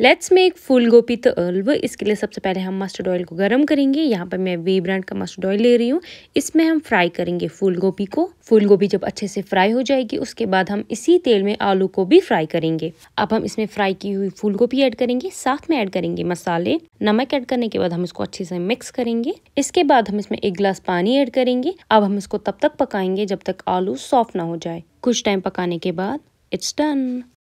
let's make फूल गोपी तो अल्व इसके लिए सबसे पहले हम मस्टर्ड ऑयल को गर्म करेंगे यहाँ पर मैं वी ब्रांड का मस्टर्ड ऑयल ले रही हूँ इसमें हम फ्राई करेंगे फूल गोभी को फूल गोभी जब अच्छे से फ्राई हो जाएगी उसके बाद हम इसी तेल में आलू को भी फ्राई करेंगे अब हम इसमें फ्राई की हुई फूल गोभी एड करेंगे साथ में एड करेंगे मसाले नमक एड करने के बाद हम इसको अच्छे से मिक्स करेंगे इसके बाद हम इसमें एक गिलास पानी एड करेंगे अब हम इसको तब तक पकाएंगे जब तक आलू सॉफ्ट ना हो जाए कुछ टाइम पकाने के बाद इट्स डन